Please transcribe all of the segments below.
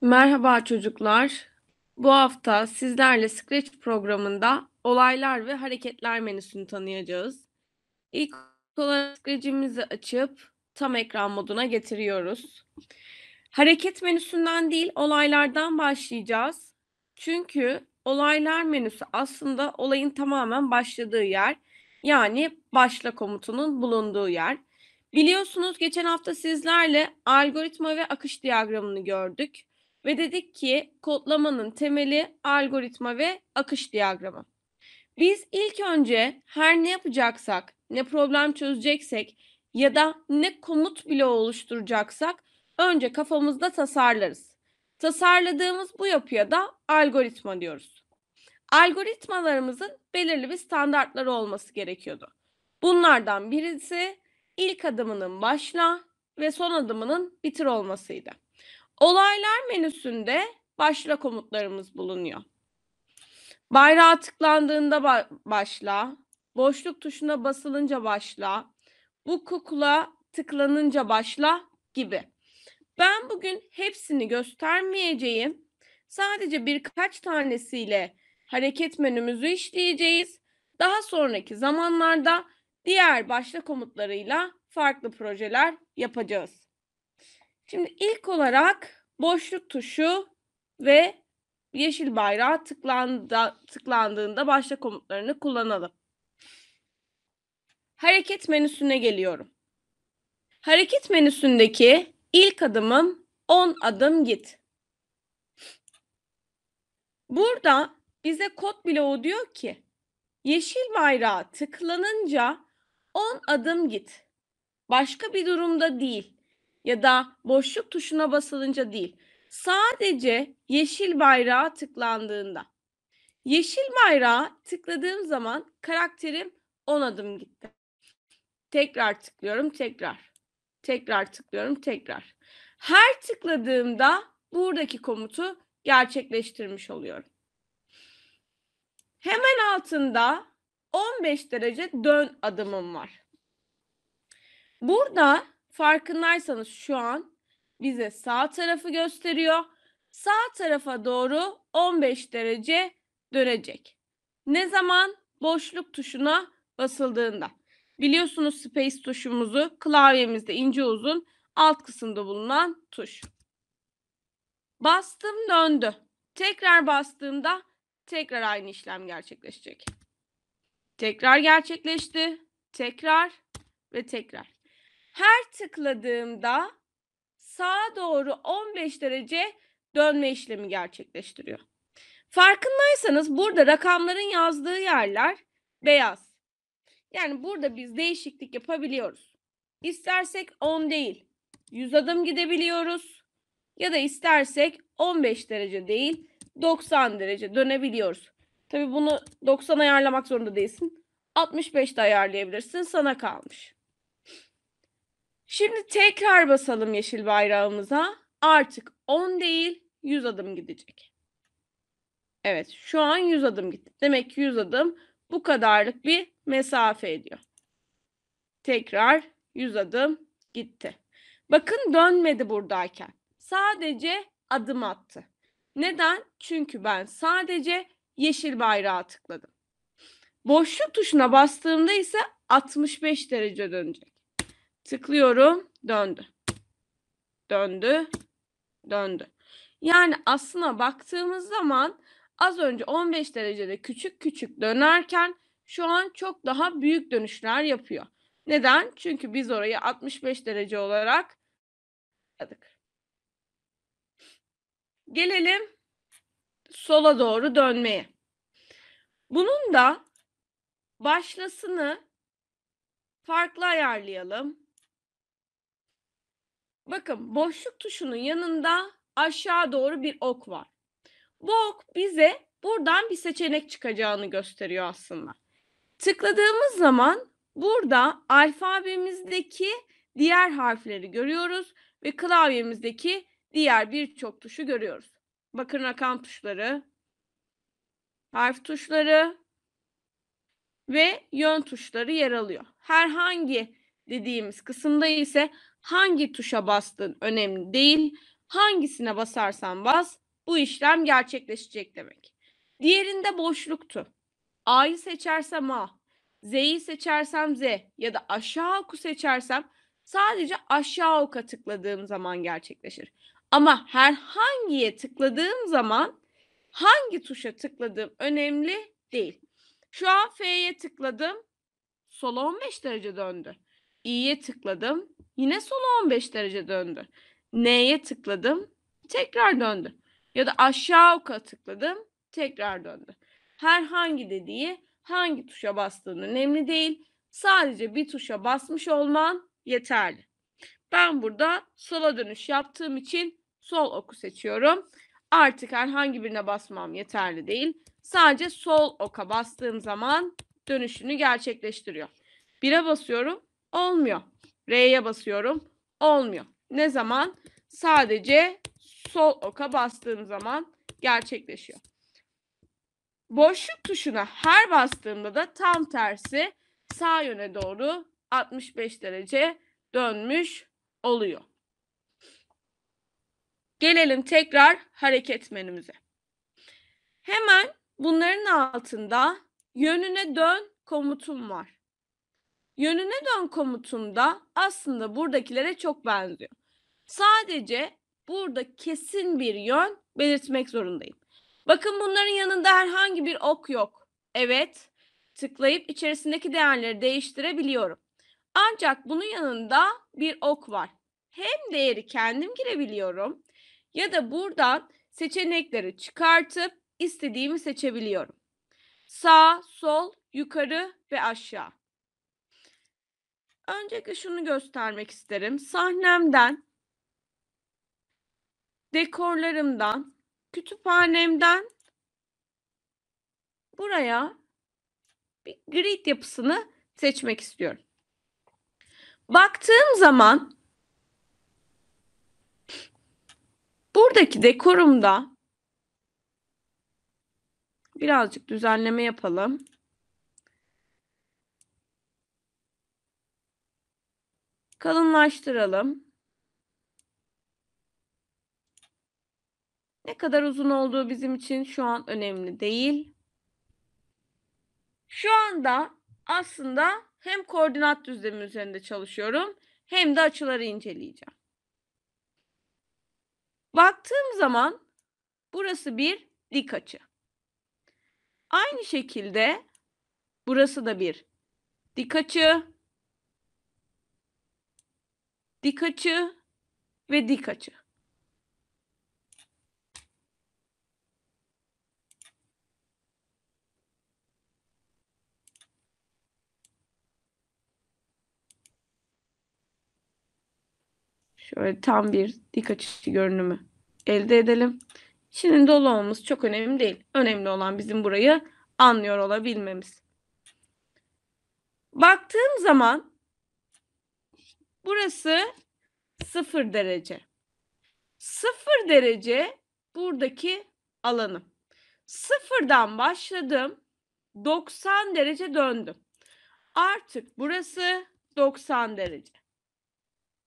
Merhaba çocuklar. Bu hafta sizlerle Scratch programında olaylar ve hareketler menüsünü tanıyacağız. İlk olarak Scratch'imizi açıp tam ekran moduna getiriyoruz. Hareket menüsünden değil olaylardan başlayacağız. Çünkü olaylar menüsü aslında olayın tamamen başladığı yer. Yani başla komutunun bulunduğu yer. Biliyorsunuz geçen hafta sizlerle algoritma ve akış diyagramını gördük ve dedik ki kodlamanın temeli algoritma ve akış diyagramı. Biz ilk önce her ne yapacaksak, ne problem çözeceksek ya da ne komut bloğu oluşturacaksak önce kafamızda tasarlarız. Tasarladığımız bu yapıya da algoritma diyoruz. Algoritmalarımızın belirli bir standartları olması gerekiyordu. Bunlardan birisi ilk adımının başla ve son adımının bitir olmasıydı. Olaylar menüsünde başla komutlarımız bulunuyor. Bayrağa tıklandığında ba başla, boşluk tuşuna basılınca başla, bu kukla tıklanınca başla gibi. Ben bugün hepsini göstermeyeceğim. Sadece birkaç tanesiyle hareket menümüzü işleyeceğiz. Daha sonraki zamanlarda diğer başla komutlarıyla farklı projeler yapacağız. Şimdi ilk olarak boşluk tuşu ve yeşil bayrağı tıklandı, tıklandığında başla komutlarını kullanalım. Hareket menüsüne geliyorum. Hareket menüsündeki ilk adımım 10 adım git. Burada bize kod bloğu diyor ki yeşil bayrağı tıklanınca 10 adım git. Başka bir durumda değil ya da boşluk tuşuna basılınca değil. Sadece yeşil bayrağa tıklandığında. Yeşil bayrağa tıkladığım zaman karakterim 10 adım gitti. Tekrar tıklıyorum, tekrar. Tekrar tıklıyorum, tekrar. Her tıkladığımda buradaki komutu gerçekleştirmiş oluyorum. Hemen altında 15 derece dön adımım var. Burada farkındaysanız şu an bize sağ tarafı gösteriyor. Sağ tarafa doğru 15 derece dönecek. Ne zaman? Boşluk tuşuna basıldığında. Biliyorsunuz space tuşumuzu klavyemizde ince uzun alt kısımda bulunan tuş. Bastım döndü. Tekrar bastığımda tekrar aynı işlem gerçekleşecek. Tekrar gerçekleşti. Tekrar ve tekrar her tıkladığımda sağa doğru 15 derece dönme işlemi gerçekleştiriyor. Farkındaysanız burada rakamların yazdığı yerler beyaz. Yani burada biz değişiklik yapabiliyoruz. İstersek 10 değil 100 adım gidebiliyoruz ya da istersek 15 derece değil 90 derece dönebiliyoruz. Tabi bunu 90 ayarlamak zorunda değilsin. 65 de ayarlayabilirsin sana kalmış. Şimdi tekrar basalım yeşil bayrağımıza. Artık 10 değil 100 adım gidecek. Evet şu an 100 adım gitti. Demek ki 100 adım bu kadarlık bir mesafe ediyor. Tekrar 100 adım gitti. Bakın dönmedi buradayken. Sadece adım attı. Neden? Çünkü ben sadece yeşil bayrağı tıkladım. Boşluk tuşuna bastığımda ise 65 derece dönecek. Tıklıyorum. Döndü. Döndü. Döndü. Yani aslına baktığımız zaman az önce 15 derecede küçük küçük dönerken şu an çok daha büyük dönüşler yapıyor. Neden? Çünkü biz orayı 65 derece olarak yaptık. Gelelim sola doğru dönmeye. Bunun da başlasını farklı ayarlayalım. Bakın boşluk tuşunun yanında aşağı doğru bir ok var. Bu ok bize buradan bir seçenek çıkacağını gösteriyor aslında. Tıkladığımız zaman burada alfabemizdeki diğer harfleri görüyoruz ve klavyemizdeki diğer birçok tuşu görüyoruz. Bakın rakam tuşları, harf tuşları ve yön tuşları yer alıyor. Herhangi dediğimiz kısımda ise hangi tuşa bastın önemli değil. Hangisine basarsan bas bu işlem gerçekleşecek demek. Diğerinde boşluktu. A'yı seçersem A, Z'yi seçersem Z ya da aşağı oku seçersem sadece aşağı oka tıkladığım zaman gerçekleşir. Ama herhangiye tıkladığım zaman hangi tuşa tıkladığım önemli değil. Şu an F'ye tıkladım. sola 15 derece döndü i'ye tıkladım. Yine sola 15 derece döndü. N'ye tıkladım. Tekrar döndü. Ya da aşağı oka tıkladım. Tekrar döndü. Herhangi dediği hangi tuşa bastığın önemli değil. Sadece bir tuşa basmış olman yeterli. Ben burada sola dönüş yaptığım için sol oku seçiyorum. Artık herhangi birine basmam yeterli değil. Sadece sol oka bastığım zaman dönüşünü gerçekleştiriyor. 1'e basıyorum. Olmuyor. R'ye basıyorum. Olmuyor. Ne zaman? Sadece sol oka bastığım zaman gerçekleşiyor. Boşluk tuşuna her bastığımda da tam tersi sağ yöne doğru 65 derece dönmüş oluyor. Gelelim tekrar hareket menümüze. Hemen bunların altında yönüne dön komutum var. Yönüne dön komutunda aslında buradakilere çok benziyor. Sadece burada kesin bir yön belirtmek zorundayım. Bakın bunların yanında herhangi bir ok yok. Evet, tıklayıp içerisindeki değerleri değiştirebiliyorum. Ancak bunun yanında bir ok var. Hem değeri kendim girebiliyorum ya da buradan seçenekleri çıkartıp istediğimi seçebiliyorum. Sağ, sol, yukarı ve aşağı. Öncelikle şunu göstermek isterim. Sahnemden, dekorlarımdan, kütüphanemden buraya bir grid yapısını seçmek istiyorum. Baktığım zaman buradaki dekorumda birazcık düzenleme yapalım. Kalınlaştıralım. Ne kadar uzun olduğu bizim için şu an önemli değil. Şu anda aslında hem koordinat düzlemi üzerinde çalışıyorum hem de açıları inceleyeceğim. Baktığım zaman burası bir dik açı. Aynı şekilde burası da bir dik açı dik açı ve dik açı. Şöyle tam bir dik açı görünümü elde edelim. Şimdi dolu olmamız çok önemli değil. Önemli olan bizim burayı anlıyor olabilmemiz. Baktığım zaman Burası sıfır derece. Sıfır derece buradaki alanım. Sıfırdan başladım. 90 derece döndüm. Artık burası 90 derece.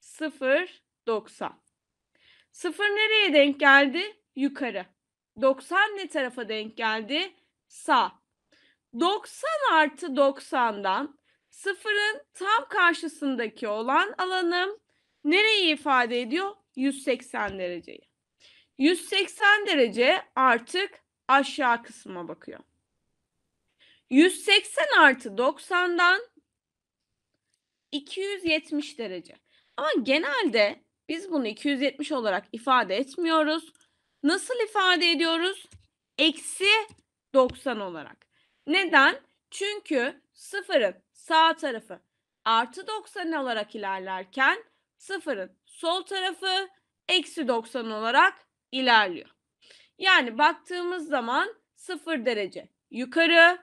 0, 90. 0 nereye denk geldi? Yukarı. 90 ne tarafa denk geldi? Sağ. 90 artı 90'dan Sıfırın tam karşısındaki olan alanım nereyi ifade ediyor? 180 dereceyi. 180 derece artık aşağı kısma bakıyor. 180 artı 90'dan 270 derece. Ama genelde biz bunu 270 olarak ifade etmiyoruz. Nasıl ifade ediyoruz? Eksi 90 olarak. Neden? Çünkü sıfırın sağ tarafı artı 90 olarak ilerlerken sıfırın sol tarafı eksi 90 olarak ilerliyor. Yani baktığımız zaman 0 derece yukarı,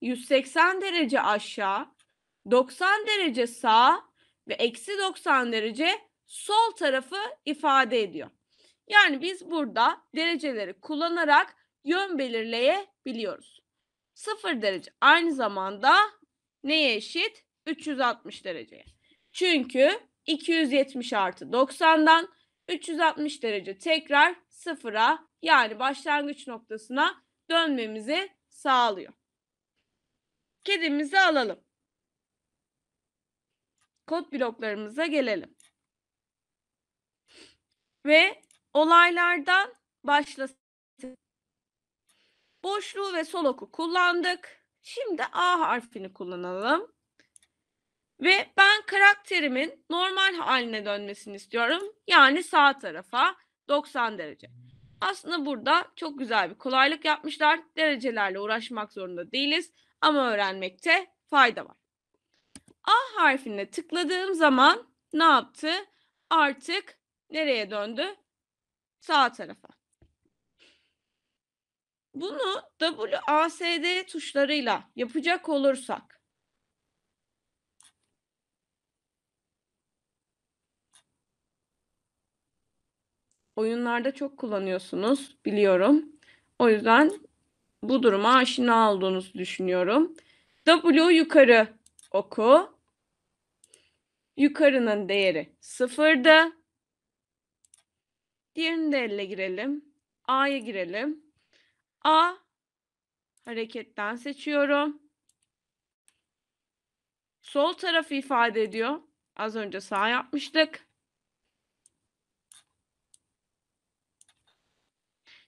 180 derece aşağı, 90 derece sağ ve eksi 90 derece sol tarafı ifade ediyor. Yani biz burada dereceleri kullanarak yön belirleyebiliyoruz. 0 derece aynı zamanda neye eşit? 360 dereceye. Çünkü 270 artı 90'dan 360 derece tekrar sıfıra yani başlangıç noktasına dönmemizi sağlıyor. Kedimizi alalım. Kod bloklarımıza gelelim. Ve olaylardan başlasın. Boşluğu ve sol oku kullandık. Şimdi A harfini kullanalım. Ve ben karakterimin normal haline dönmesini istiyorum. Yani sağ tarafa 90 derece. Aslında burada çok güzel bir kolaylık yapmışlar. Derecelerle uğraşmak zorunda değiliz ama öğrenmekte fayda var. A harfine tıkladığım zaman ne yaptı? Artık nereye döndü? Sağ tarafa. Bunu WASD tuşlarıyla yapacak olursak oyunlarda çok kullanıyorsunuz biliyorum. O yüzden bu duruma aşina olduğunuzu düşünüyorum. W yukarı oku. Yukarının değeri sıfırdı. Diğerini de elle girelim. A'ya girelim. A hareketten seçiyorum. Sol tarafı ifade ediyor. Az önce sağ yapmıştık.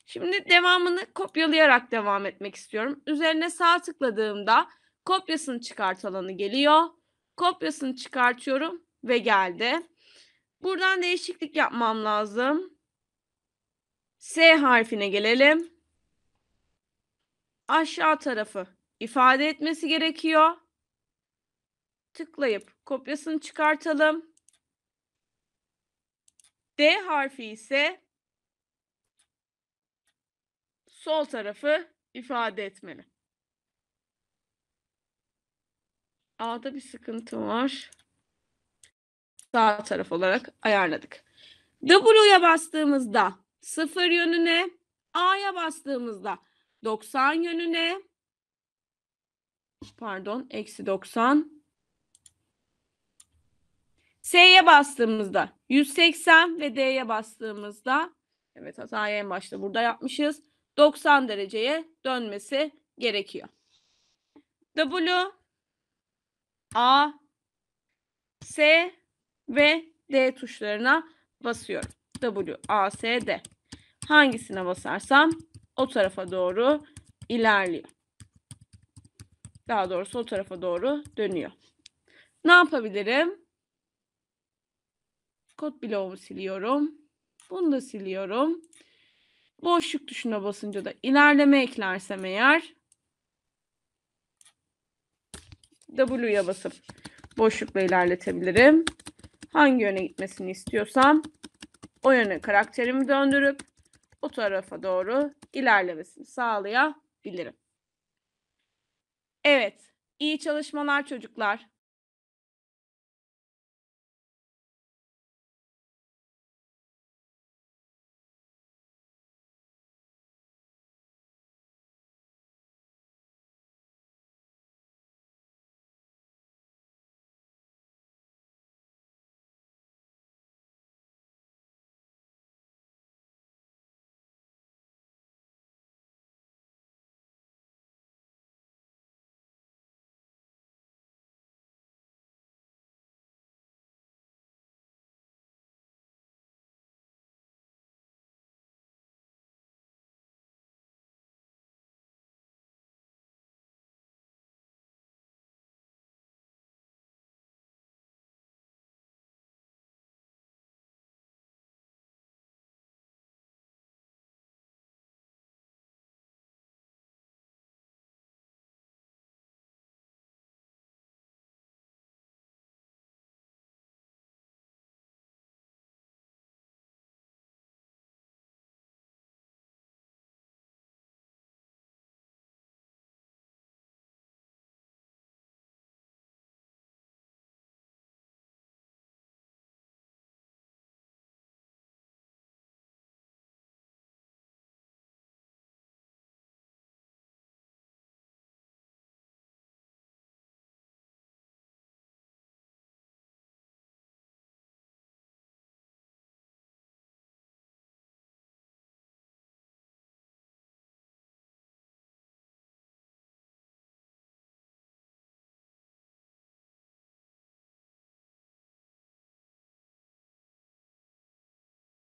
Şimdi devamını kopyalayarak devam etmek istiyorum. Üzerine sağ tıkladığımda kopyasını çıkart alanı geliyor. Kopyasını çıkartıyorum ve geldi. Buradan değişiklik yapmam lazım. S harfine gelelim aşağı tarafı ifade etmesi gerekiyor. Tıklayıp kopyasını çıkartalım. D harfi ise sol tarafı ifade etmeli. A'da bir sıkıntı var. Sağ taraf olarak ayarladık. W'ya bastığımızda sıfır yönüne, A'ya bastığımızda 90 yönüne pardon eksi 90 S'ye bastığımızda 180 ve D'ye bastığımızda evet hatayı en başta burada yapmışız. 90 dereceye dönmesi gerekiyor. W A S ve D tuşlarına basıyorum. W A S D. Hangisine basarsam o tarafa doğru ilerliyor. Daha doğrusu o tarafa doğru dönüyor. Ne yapabilirim? Kod bloğumu siliyorum. Bunu da siliyorum. Boşluk tuşuna basınca da ilerleme eklersem eğer W'ya basıp boşlukla ilerletebilirim. Hangi yöne gitmesini istiyorsam o yöne karakterimi döndürüp o tarafa doğru ilerlemesini sağlayabilirim. Evet, iyi çalışmalar çocuklar.